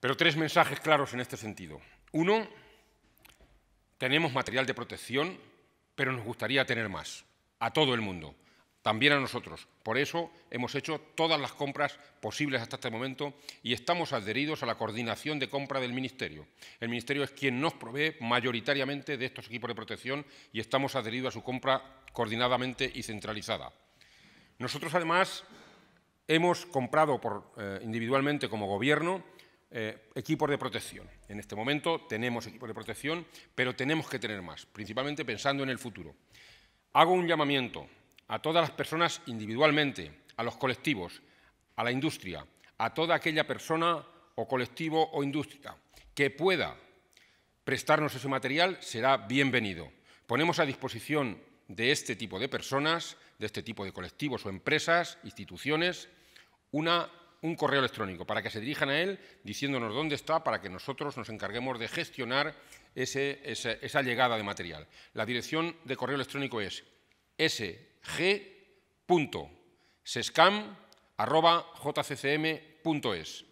Pero tres mensajes claros en este sentido. Uno, tenemos material de protección, pero nos gustaría tener más, a todo el mundo, también a nosotros. Por eso hemos hecho todas las compras posibles hasta este momento y estamos adheridos a la coordinación de compra del Ministerio. El Ministerio es quien nos provee mayoritariamente de estos equipos de protección y estamos adheridos a su compra coordinadamente y centralizada. Nosotros, además, hemos comprado por, eh, individualmente como Gobierno eh, equipos de protección. En este momento tenemos equipos de protección, pero tenemos que tener más, principalmente pensando en el futuro. Hago un llamamiento a todas las personas individualmente, a los colectivos, a la industria, a toda aquella persona o colectivo o industria que pueda prestarnos ese material será bienvenido. Ponemos a disposición de este tipo de personas, de este tipo de colectivos o empresas, instituciones, una un correo electrónico para que se dirijan a él diciéndonos dónde está para que nosotros nos encarguemos de gestionar esa, esa llegada de material. La dirección de correo electrónico es sg.sescam.jccm.es.